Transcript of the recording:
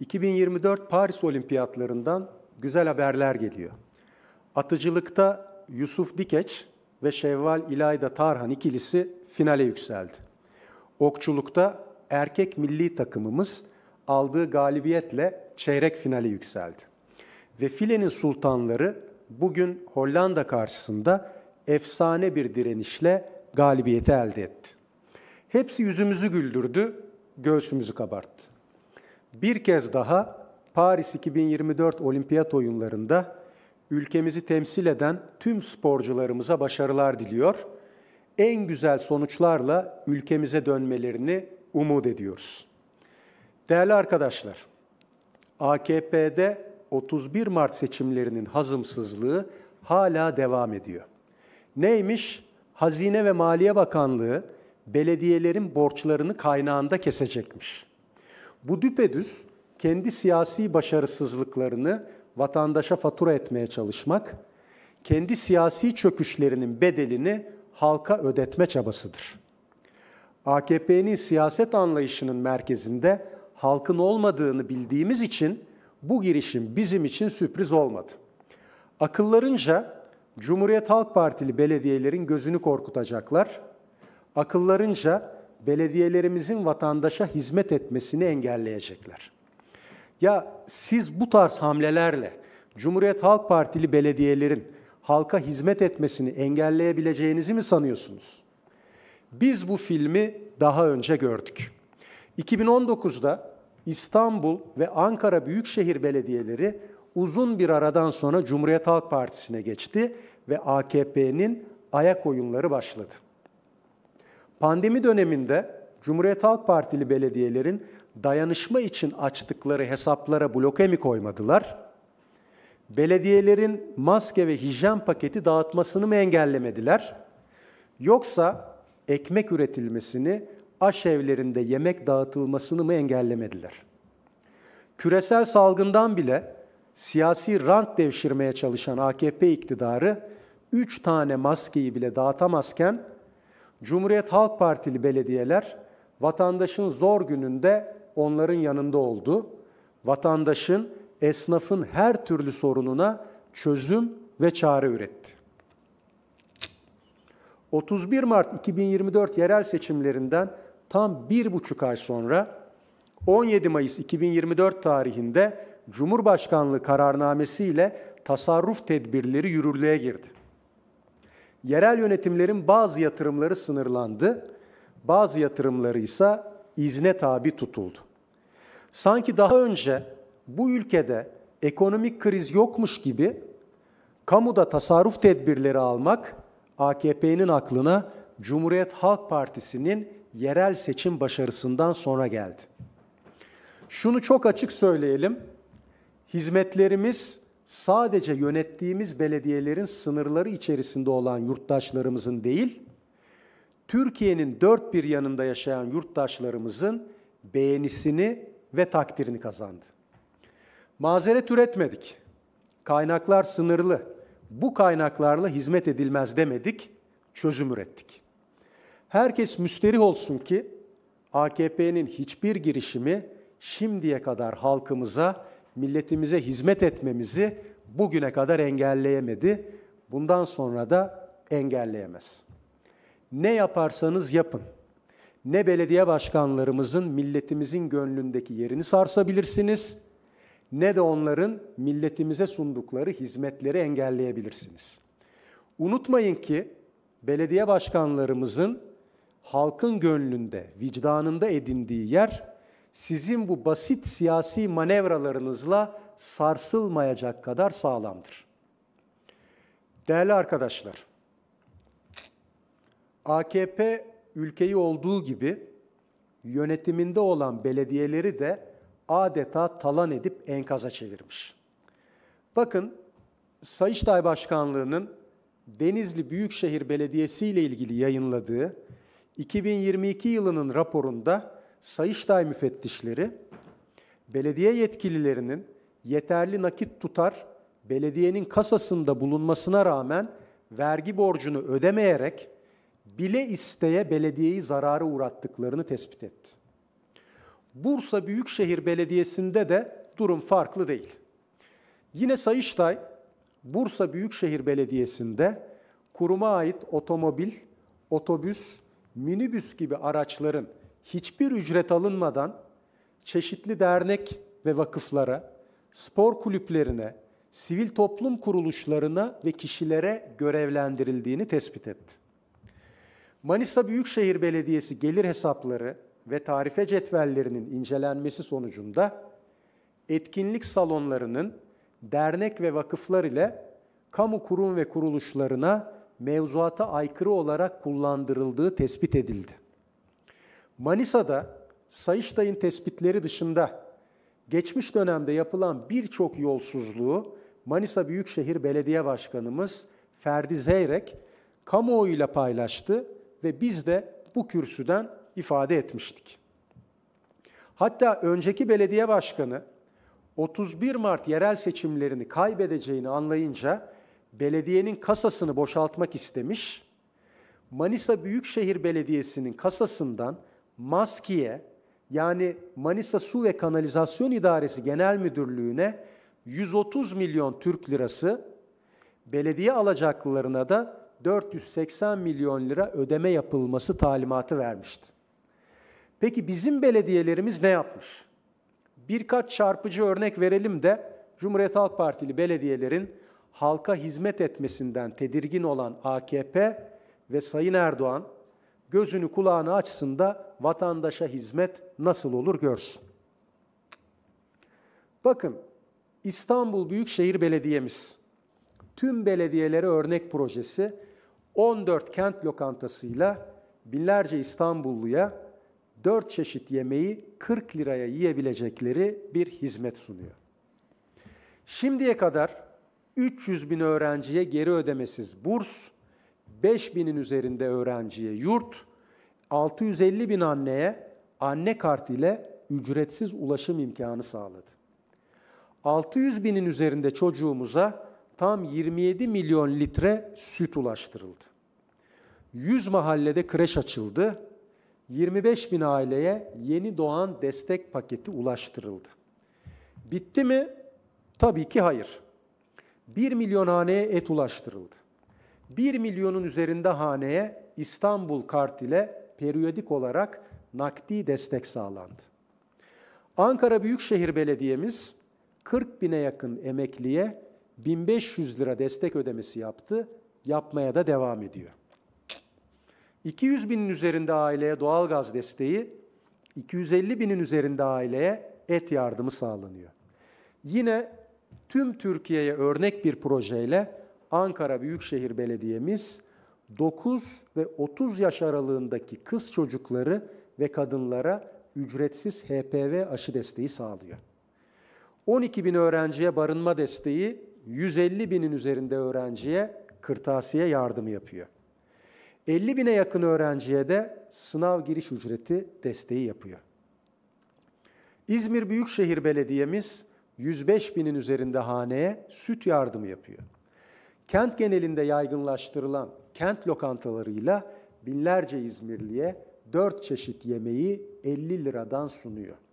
2024 Paris Olimpiyatlarından güzel haberler geliyor. Atıcılıkta Yusuf Dikeç ve Şevval İlayda Tarhan ikilisi finale yükseldi. Okçulukta erkek milli takımımız aldığı galibiyetle çeyrek finale yükseldi. Ve filenin sultanları bugün Hollanda karşısında efsane bir direnişle galibiyeti elde etti. Hepsi yüzümüzü güldürdü, göğsümüzü kabarttı bir kez daha Paris 2024 Olimpiyat Oyunlarında ülkemizi temsil eden tüm sporcularımıza başarılar diliyor. En güzel sonuçlarla ülkemize dönmelerini umut ediyoruz. Değerli arkadaşlar, AKP'de 31 Mart seçimlerinin hazımsızlığı hala devam ediyor. Neymiş? Hazine ve Maliye Bakanlığı belediyelerin borçlarını kaynağında kesecekmiş. Bu düpedüz kendi siyasi başarısızlıklarını vatandaşa fatura etmeye çalışmak, kendi siyasi çöküşlerinin bedelini halka ödetme çabasıdır. AKP'nin siyaset anlayışının merkezinde halkın olmadığını bildiğimiz için bu girişim bizim için sürpriz olmadı. Akıllarınca Cumhuriyet Halk Partili belediyelerin gözünü korkutacaklar. Akıllarınca belediyelerimizin vatandaşa hizmet etmesini engelleyecekler. Ya siz bu tarz hamlelerle Cumhuriyet Halk Partili belediyelerin halka hizmet etmesini engelleyebileceğinizi mi sanıyorsunuz? Biz bu filmi daha önce gördük. 2019'da İstanbul ve Ankara Büyükşehir Belediyeleri uzun bir aradan sonra Cumhuriyet Halk Partisi'ne geçti ve AKP'nin ayak oyunları başladı. Pandemi döneminde Cumhuriyet Halk Partili belediyelerin dayanışma için açtıkları hesaplara bloke mi koymadılar? Belediyelerin maske ve hijyen paketi dağıtmasını mı engellemediler? Yoksa ekmek üretilmesini, aşevlerinde yemek dağıtılmasını mı engellemediler? Küresel salgından bile siyasi rant devşirmeye çalışan AKP iktidarı 3 tane maskeyi bile dağıtamazken Cumhuriyet Halk Partili belediyeler vatandaşın zor gününde onların yanında oldu. Vatandaşın, esnafın her türlü sorununa çözüm ve çare üretti. 31 Mart 2024 yerel seçimlerinden tam bir buçuk ay sonra 17 Mayıs 2024 tarihinde Cumhurbaşkanlığı kararnamesiyle tasarruf tedbirleri yürürlüğe girdi yerel yönetimlerin bazı yatırımları sınırlandı, bazı yatırımları ise izne tabi tutuldu. Sanki daha önce bu ülkede ekonomik kriz yokmuş gibi kamuda tasarruf tedbirleri almak AKP'nin aklına Cumhuriyet Halk Partisi'nin yerel seçim başarısından sonra geldi. Şunu çok açık söyleyelim. Hizmetlerimiz sadece yönettiğimiz belediyelerin sınırları içerisinde olan yurttaşlarımızın değil, Türkiye'nin dört bir yanında yaşayan yurttaşlarımızın beğenisini ve takdirini kazandı. Mazeret üretmedik. Kaynaklar sınırlı. Bu kaynaklarla hizmet edilmez demedik, çözüm ürettik. Herkes müsterih olsun ki AKP'nin hiçbir girişimi şimdiye kadar halkımıza milletimize hizmet etmemizi bugüne kadar engelleyemedi. Bundan sonra da engelleyemez. Ne yaparsanız yapın. Ne belediye başkanlarımızın milletimizin gönlündeki yerini sarsabilirsiniz ne de onların milletimize sundukları hizmetleri engelleyebilirsiniz. Unutmayın ki belediye başkanlarımızın halkın gönlünde, vicdanında edindiği yer sizin bu basit siyasi manevralarınızla sarsılmayacak kadar sağlamdır. Değerli arkadaşlar, AKP ülkeyi olduğu gibi yönetiminde olan belediyeleri de adeta talan edip enkaza çevirmiş. Bakın Sayıştay Başkanlığı'nın Denizli Büyükşehir Belediyesi ile ilgili yayınladığı 2022 yılının raporunda Sayıştay müfettişleri belediye yetkililerinin yeterli nakit tutar belediyenin kasasında bulunmasına rağmen vergi borcunu ödemeyerek bile isteye belediyeyi zarara uğrattıklarını tespit etti. Bursa Büyükşehir Belediyesi'nde de durum farklı değil. Yine Sayıştay Bursa Büyükşehir Belediyesi'nde kuruma ait otomobil, otobüs, minibüs gibi araçların hiçbir ücret alınmadan çeşitli dernek ve vakıflara, spor kulüplerine, sivil toplum kuruluşlarına ve kişilere görevlendirildiğini tespit etti. Manisa Büyükşehir Belediyesi gelir hesapları ve tarife cetvellerinin incelenmesi sonucunda etkinlik salonlarının dernek ve vakıflar ile kamu kurum ve kuruluşlarına mevzuata aykırı olarak kullandırıldığı tespit edildi. Manisa'da Sayıştay'ın tespitleri dışında geçmiş dönemde yapılan birçok yolsuzluğu Manisa Büyükşehir Belediye Başkanımız Ferdi Zeyrek kamuoyuyla paylaştı ve biz de bu kürsüden ifade etmiştik. Hatta önceki belediye başkanı 31 Mart yerel seçimlerini kaybedeceğini anlayınca belediyenin kasasını boşaltmak istemiş. Manisa Büyükşehir Belediyesi'nin kasasından Maski'ye yani Manisa Su ve Kanalizasyon İdaresi Genel Müdürlüğü'ne 130 milyon Türk lirası, belediye alacaklılarına da 480 milyon lira ödeme yapılması talimatı vermişti. Peki bizim belediyelerimiz ne yapmış? Birkaç çarpıcı örnek verelim de Cumhuriyet Halk Partili belediyelerin halka hizmet etmesinden tedirgin olan AKP ve Sayın Erdoğan gözünü kulağını açsın da vatandaşa hizmet nasıl olur görsün. Bakın İstanbul Büyükşehir Belediye'miz tüm belediyelere örnek projesi 14 kent lokantasıyla binlerce İstanbulluya 4 çeşit yemeği 40 liraya yiyebilecekleri bir hizmet sunuyor. Şimdiye kadar 300 bin öğrenciye geri ödemesiz burs, 5000'in üzerinde öğrenciye yurt, 650 bin anneye anne kartı ile ücretsiz ulaşım imkanı sağladı. 600 binin üzerinde çocuğumuza tam 27 milyon litre süt ulaştırıldı. 100 mahallede kreş açıldı. 25 bin aileye yeni doğan destek paketi ulaştırıldı. Bitti mi? Tabii ki hayır. 1 milyon haneye et ulaştırıldı. 1 milyonun üzerinde haneye İstanbul Kart ile periyodik olarak nakdi destek sağlandı. Ankara Büyükşehir Belediye'miz 40 bine yakın emekliye 1500 lira destek ödemesi yaptı, yapmaya da devam ediyor. 200 binin üzerinde aileye doğalgaz desteği, 250 binin üzerinde aileye et yardımı sağlanıyor. Yine tüm Türkiye'ye örnek bir projeyle Ankara Büyükşehir Belediye'miz 9 ve 30 yaş aralığındaki kız çocukları ve kadınlara ücretsiz HPV aşı desteği sağlıyor. 12 bin öğrenciye barınma desteği, 150 binin üzerinde öğrenciye kırtasiye yardımı yapıyor. 50 bine yakın öğrenciye de sınav giriş ücreti desteği yapıyor. İzmir Büyükşehir Belediye'miz 105 binin üzerinde haneye süt yardımı yapıyor kent genelinde yaygınlaştırılan kent lokantalarıyla binlerce İzmirli'ye dört çeşit yemeği 50 liradan sunuyor.